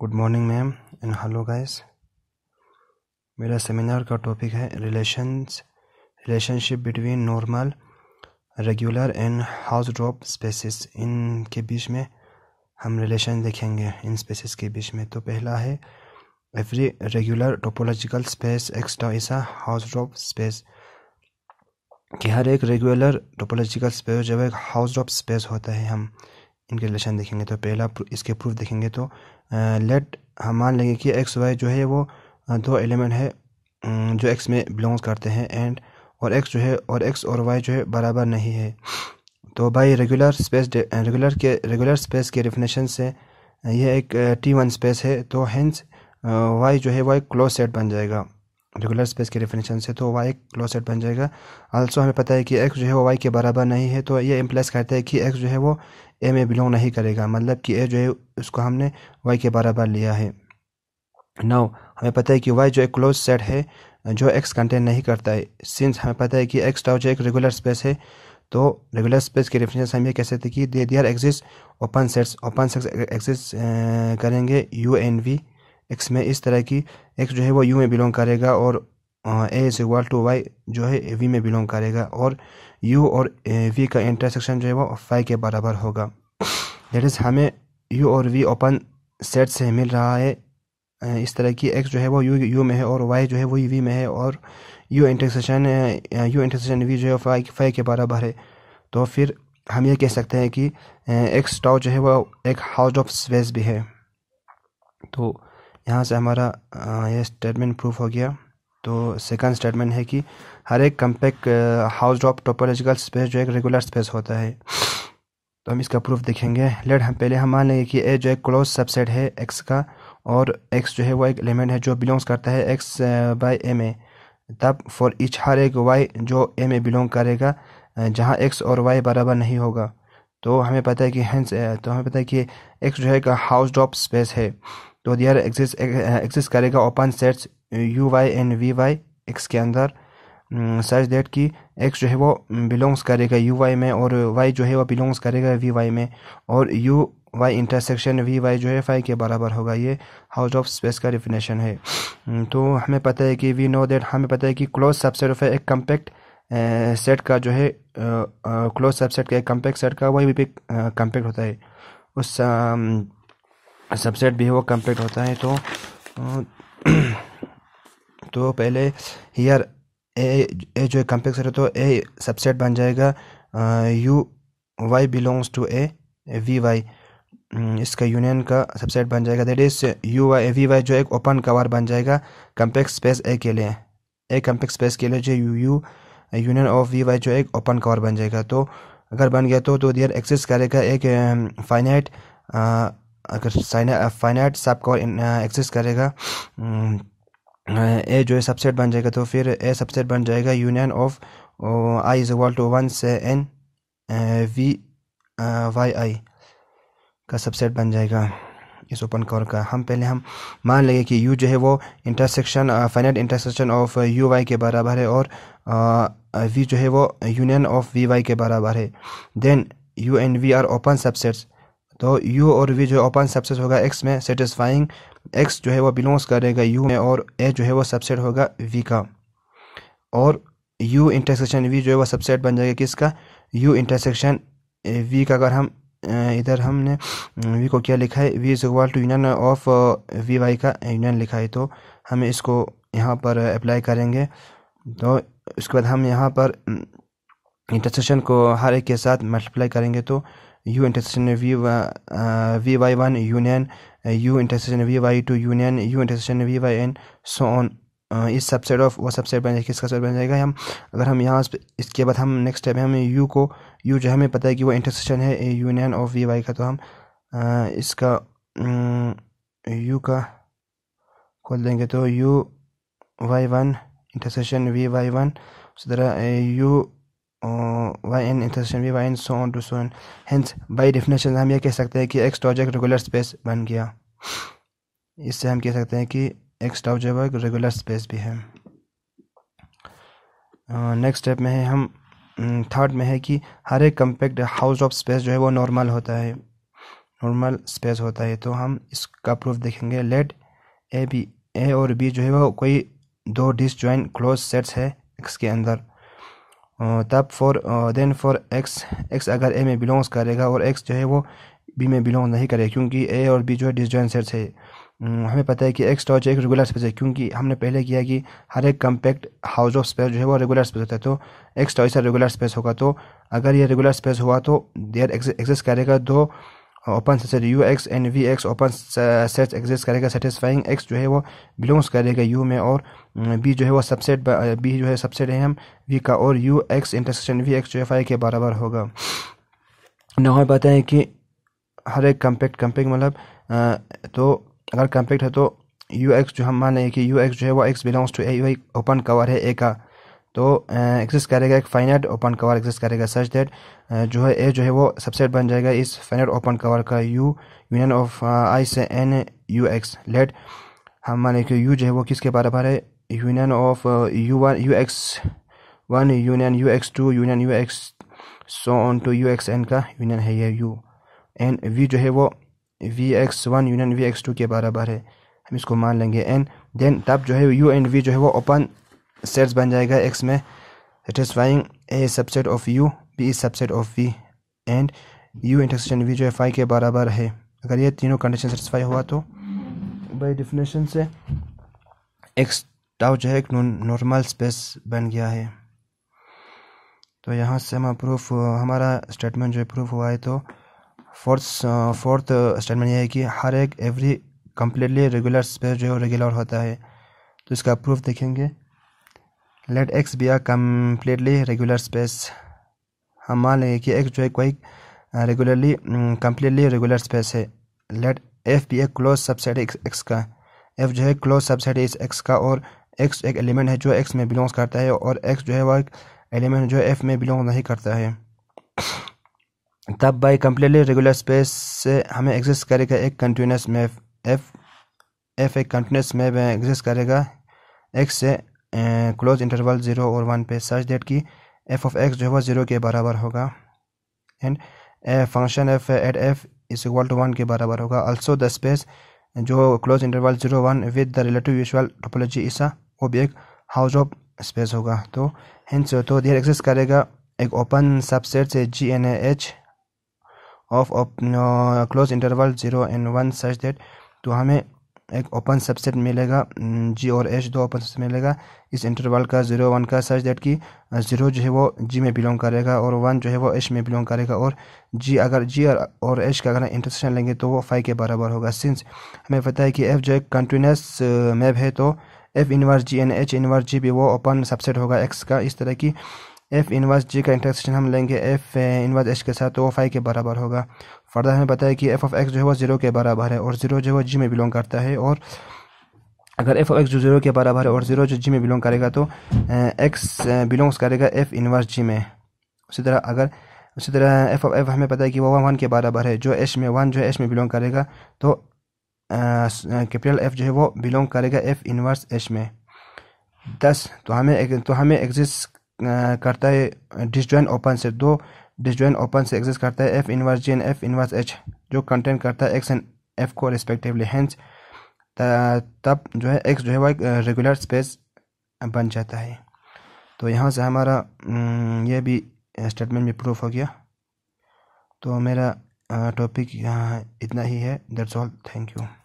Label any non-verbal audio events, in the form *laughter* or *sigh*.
good morning ma'am and hello guys मेरा seminar का topic है relations relationship between normal regular and Hausdorff spaces इनके बीच में हम रिलेशन देखेंगे इन स्पेसिस के बीच में तो पहला है every regular topological space extra ऐसा हाउस ड्रॉप स्पेस कि हर एक रेगुलर टोपोलॉजिकल स्पेस जब एक हाउस ड्रॉप स्पेस होता है हम इनके रिलेशन देखेंगे तो पहला इसके प्रूफ देखेंगे तो लेट हम मान लेंगे कि एक्स वाई जो है वो दो एलिमेंट है जो एक्स में बिलोंग्स करते हैं एंड और एक्स जो है और एक्स और वाई जो है बराबर नहीं है तो बाई रेगुलर स्पेस रेगुलर के रेगुलर स्पेस के डेफिनेशन से यह एक टी वन स्पेस है तो हैंस वाई जो है वाई क्लोज सेट बन जाएगा रेगुलर स्पेस के डेफिनेशन से तो वाई क्लोज सेट बन जाएगा आल्सो हमें पता है कि एक्स जो है वो वाई के बराबर नहीं है तो ये इम्प्लाइज करता है कि एक्स जो है वो ए में बिलोंग नहीं करेगा मतलब कि ए जो है उसको हमने वाई के बराबर लिया है नाउ हमें पता है कि वाई जो एक क्लोज सेट है जो एक्स कंटेन नहीं करता है सिंस हमें पता है कि एक्स टाउ जो एक रेगुलर स्पेस है तो रेगुलर स्पेस के डेफिनेशन हम ये कह सकते हैं कि they are exist open sets open sets exist करेंगे यू एन वी एक्स में इस तरह की एक्स जो है वो यू में बिलोंग करेगा और A is equal to Y जो है वी में बिलोंग करेगा और यू और वी का इंटरसेक्शन जो है वो फाइव के बराबर होगा दैट इज़ हमें यू और वी ओपन सेट से मिल रहा है इस तरह की एक्स जो है वो यू यू में है और वाई जो है वो वी में है और U intersection U intersection V जो है फाइव फाइव के बराबर है तो फिर हम ये कह सकते हैं कि एक्स टाउ जो है वो एक हाउस ऑफ स्पेस भी है तो यहाँ से हमारा ये स्टेटमेंट प्रूफ हो गया तो सेकंड स्टेटमेंट है कि हर एक compact Hausdorff topological space जो एक रेगुलर स्पेस होता है तो हम इसका प्रूफ देखेंगे लेट हम पहले हम मान लेंगे कि ए जो एक क्लोज सबसेट है एक्स का और एक्स जो है वो एक एलिमेंट है जो बिलोंग्स करता है एक्स बाई एम ए तब फॉर इच हर एक वाई जो एम ए बिलोंग करेगा जहाँ एक्स और वाई बराबर नहीं होगा तो हमें पता है कि हैंस तो हमें पता है कि एक्स जो है का हाउस ड्रॉप स्पेस है तो दियर एक्सिस एक्सिस करेगा open sets U Y and V Y X के अंदर सच डेट कि एक्स जो है वो बिलोंग्स करेगा यू वाई में और वाई जो है वो बिलोंग्स करेगा वी वाई में और U Y intersection V Y जो है फाई के बराबर होगा ये हाउस ऑफ स्पेस का डिफिनेशन है mm, तो हमें पता है कि वी नो देट हमें पता है कि क्लोज सबसेट ऑफ एक कम्पैक्ट सेट का जो है क्लोज सबसेट का एक कम्पैक्ट सेट का वही भी कम्पैक्ट होता है उस सबसेट भी वो कंप्लीट होता है तो *clears throat* तो पहले हियर ए ए जो है कंप्लेक्स है तो ए सबसेट बन जाएगा U Y belongs to A V Y इसका यूनियन का सबसेट बन जाएगा that is U Y V Y जो एक ओपन कवर बन जाएगा कंपेक्स स्पेस ए के लिए ए कंपेक्स स्पेस के लिए जो U U union of V Y जो एक ओपन कवर बन जाएगा तो अगर बन गया तो तो दियर एक्सेस करेगा एक फाइनाइट अगर फाइनाइट सब कॉल एक्सेस करेगा ए जो है सबसेट बन जाएगा तो फिर ए सबसेट बन जाएगा union of I is equal to one से एन वी वाई आई का सबसेट बन जाएगा इस ओपन कॉर का हम पहले हम मान लेंगे कि यू जो है वो intersection finite intersection of U Y के बराबर है और वी जो है वो यूनियन ऑफ वी वाई के बराबर है then U and V are open subsets तो यू और वी जो ओपन सबसेट होगा एक्स में सेटिस्फाइंग एक्स जो है वो बिलोंग्स करेगा यू में और ए जो है वो सबसेट होगा वी का और यू इंटरसेक्शन वी जो है वो सबसेट बन जाएगा किसका यू इंटरसेक्शन वी का अगर हम इधर हमने वी को क्या लिखा है V is equal to union of V Y का यूनियन लिखा है तो हम इसको यहाँ पर अप्लाई करेंगे तो उसके बाद हम यहाँ पर इंटरसेक्शन को हर एक के साथ मल्टीप्लाई करेंगे तो U intersection V, uh, Y one union union uh, U intersection V union U union U intersection V so n so on uh, इस सबसेट ऑफ वो सबसेट बन जाएगी किसका सेट बन जाएगा हम अगर हम यहाँ इसके बाद हम नेक्स्ट स्टेप है हम यू को यू जो हमें पता है कि वो इंटरसेशन है यूनियन ऑफ वी वाई का तो हम आ, uh, इसका यू mm, का खोल देंगे तो U Y one intersection V Y one उसी तरह U uh, Y N intersection भी Y N so on to so on hence by definition हम ये कह सकते हैं कि एक्स एक रेगुलर स्पेस बन गया इससे हम कह सकते हैं कि एक्स है रेगुलर स्पेस भी है नेक्स्ट स्टेप में है हम थर्ड में है कि हर एक कम्पैक्ट हाउस ऑफ स्पेस जो है वो नॉर्मल होता है नॉर्मल स्पेस होता है तो हम इसका प्रूफ देखेंगे लेट ए बी ए और बी जो है वो कोई दो डिस क्लोज सेट्स है एक्स के अंदर तब for then for X X अगर ए में बिलोंग्स करेगा और एक्स जो है वो बी में बिलोंग नहीं करेगा क्योंकि ए और बी जो है डिसजॉइंट सेट्स है हमें पता है कि एक्स टॉच एक रेगुलर स्पेस है क्योंकि हमने पहले किया कि हर एक कम्पैक्ट हाउस ऑफ स्पेस जो है वो रेगुलर स्पेस होता है तो एक्स टॉच रेगुलर स्पेस होगा तो अगर ये रेगुलर स्पेस हुआ तो देयर एक्सेस करेगा दो open set U X and V X open set exist करेगा सेटिस्फाइंग एक्स जो है वो बिलोंग्स करेगा यू में और बी mm, जो है वो सबसेट बी जो है सबसेट है हम वी का और U X intersection V X जो है फाइव के बराबर होगा ना हमें है कि हर एक कंपेक्ट कंपेक्ट मतलब तो अगर कंपेक्ट है तो यू एक्स जो हम मान लें कि यू एक्स जो है वो X belongs to A open cover है ए का तो एक्सेस करेगा एक फाइनेट ओपन कवर एक्सेस करेगा सच दैट जो है ए जो है वो सबसेट बन जाएगा इस फाइनेट ओपन कवर का यू यूनियन ऑफ आई से एन यू एक्स लेट हम माने कि यू जो है वो किसके बराबर है union of U one U X one union U X two union U X so on two U X N का यूनियन है ये यू एन वी जो है वो V X one union V X two के बराबर है हम इसको मान लेंगे एन देन तब जो है यू एंड वी जो है वो ओपन सेट्स बन जाएगा एक्स में satisfying A subset of U B is subset of V and U intersection V जो एफ आई के बराबर है अगर ये तीनों कंडीशन सेटिस्फाई हुआ तो बाई डिफिनेशन से एक्स टाउ जो है एक नॉर्मल स्पेस बन गया है तो यहाँ से हम प्रूफ हमारा स्टेटमेंट जो है प्रूफ हुआ है तो फोर्थ फोर्थ स्टेटमेंट ये है कि हर एक एवरी कम्प्लीटली रेगुलर स्पेस जो है रेगुलर होता है तो इसका प्रूफ देखेंगे let X be a completely regular space हम मान लेंगे कि एक्स जो है कोई रेगुलरली कम्प्लीटली रेगुलर स्पेस है let F be a close subset X का एफ जो है क्लोज सबसेट इस एक्स का और एक्स एक एलिमेंट है जो एक्स में बिलोंग करता है और एक्स जो है वह एलिमेंट जो एफ में बिलोंग नहीं करता है तब बाई कम्प्लीटली रेगुलर स्पेस से हमें एग्जिस्ट करेगा एक कंटिन्यूस मैप एफ एफ एक कंटिन्यूस मैप एग्जिस्ट करेगा एक्स से क्लोज इंटरवल ज़ीरो और वन पे सच डेट की एफ ऑफ एक्स जो है वह ज़ीरो के बराबर होगा and function F at F is equal to one के बराबर होगा अल्सो द स्पेस जो close interval zero one with the relative usual topology is a वो भी एक हाउस ऑफ स्पेस होगा तो हिंस तो देर एक्सेस करेगा एक ओपन सबसेट से G and H of close interval zero and one such that तो हमें एक ओपन सबसेट मिलेगा जी और एच दो ओपन सबसेट मिलेगा इस इंटरवल का जीरो वन का सच डेट की जीरो जो है वो जी में बिलोंग करेगा और वन जो है वो एच में बिलोंग करेगा और जी अगर जी और एच का अगर इंटरसेक्शन लेंगे तो वो फाइव के बराबर होगा सिंस हमें पता है कि एफ जो एक कंटिन्यूस मैप है तो F inverse G and H inverse G भी वो ओपन सबसेट होगा एक्स का इस तरह की एफ इनवर्स जी का इंटरसेक्शन हम लेंगे एफ इनवर्स एच के साथ तो वो फाइव के बराबर होगा फर्दर हमें पता है कि एफ ऑफ एक्स जो है वो जीरो के बराबर है और जीरो जो है वो जी में बिलोंग करता है और अगर एफ ऑफ एक्स जो जीरो के बराबर है और जीरो जो जी में बिलोंग करेगा तो एक्स बिलोंग्स करेगा एफ इनवर्स जी में उसी तरह अगर उसी तरह एफ ऑफ एफ हमें पता है कि वो वन के बराबर है जो एच में वन जो है एच में बिलोंग करेगा तो कैपिटल एफ जो है वो बिलोंग करेगा एफ इनवर्स एच में दस तो हमें तो हमें एग्जिस्ट करता है डिसज्वाइन ओपन से दो डिसज्वाइन ओपन से एग्जिस्ट करता है F inverse G and F inverse H जो कंटेन करता है एक्स एंड एफ को रिस्पेक्टिवली हैंस तब जो है एक्स जो है वह रेगुलर स्पेस बन जाता है तो यहाँ से हमारा ये भी स्टेटमेंट भी प्रूफ हो गया तो मेरा टॉपिक यहाँ इतना ही है दैट्स ऑल थैंक यू